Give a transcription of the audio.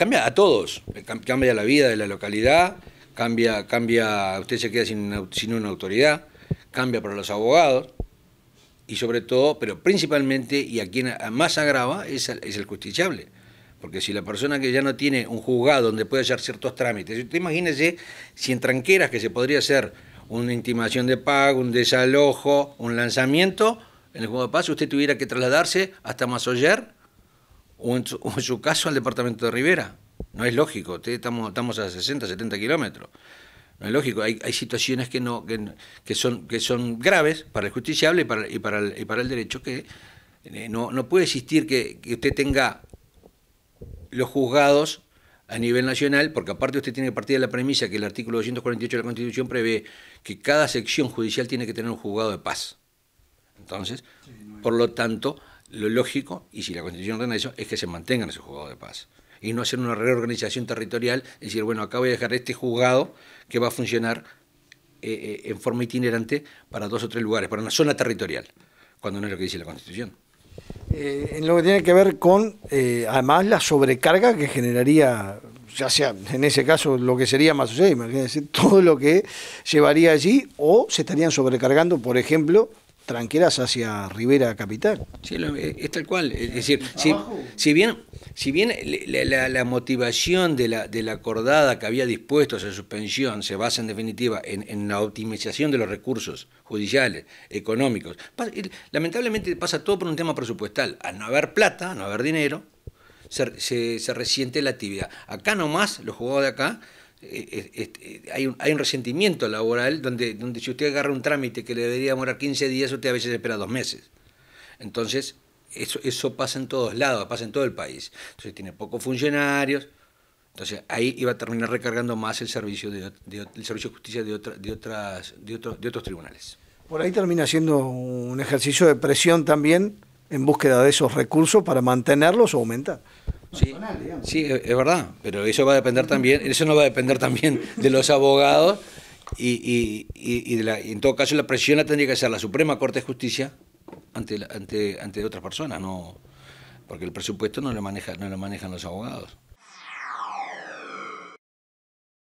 cambia a todos, cambia la vida de la localidad, cambia, cambia, usted se queda sin una, autoridad, cambia para los abogados y sobre todo, pero principalmente y a quien más agrava es, el justiciable. Porque si la persona que ya no tiene un juzgado donde puede hacer ciertos trámites, usted imagínese si en tranqueras que se podría hacer una intimación de pago, un desalojo, un lanzamiento, en el juego de paz usted tuviera que trasladarse hasta Masoller o en, su, caso al departamento de Rivera. No es lógico, estamos, estamos a 60, 70 kilómetros. No es lógico, hay, hay situaciones que, no, que, que, son, que son graves para el justiciable y para, y para, el, y para el, derecho que eh, no, puede existir que, que, usted tenga los juzgados a nivel nacional, porque aparte usted tiene que partir de la premisa que el artículo 248 de la Constitución prevé que cada sección judicial tiene que tener un juzgado de paz. Entonces, por lo tanto, lo lógico, y si la Constitución ordena eso, es que se mantengan esos juzgados de paz. Y no hacer una reorganización territorial, es decir, bueno, acá voy a dejar este juzgado que va a funcionar eh, eh, en forma itinerante para dos o tres lugares, para una zona territorial, cuando no es lo que dice la Constitución. Eh, en lo que tiene que ver con, además, la sobrecarga que generaría, ya sea en ese caso lo que sería más imagínense, todo lo que llevaría allí, o se estarían sobrecargando, por ejemplo, tranqueras hacia Rivera Capital. Sí, eh, es tal cual. Es decir, si, bien, si bien la, motivación de la, acordada que había dispuesto esa suspensión se basa en definitiva en, la optimización de los recursos judiciales, económicos, lamentablemente pasa todo por un tema presupuestal. Al no haber plata, no haber dinero, se, resiente la actividad. Acá nomás, los jugadores de acá hay, un, hay un resentimiento laboral donde, donde si usted agarra un trámite que le debería demorar 15 días, usted a veces espera dos meses. Entonces, eso, eso pasa en todos lados, pasa en todo el país. Entonces, tiene pocos funcionarios. Entonces, ahí iba a terminar recargando más el servicio de, servicio de justicia de, de, otras, de, de otros tribunales. Por ahí termina siendo un ejercicio de presión también en búsqueda de esos recursos para mantenerlos o aumentar sí, es verdad, pero eso va a depender también, eso no va a depender también de los abogados y, en todo caso la presión la tendría que hacer la Suprema Corte de Justicia ante, ante, ante otras personas, no porque el presupuesto no lo, maneja, no lo manejan los abogados.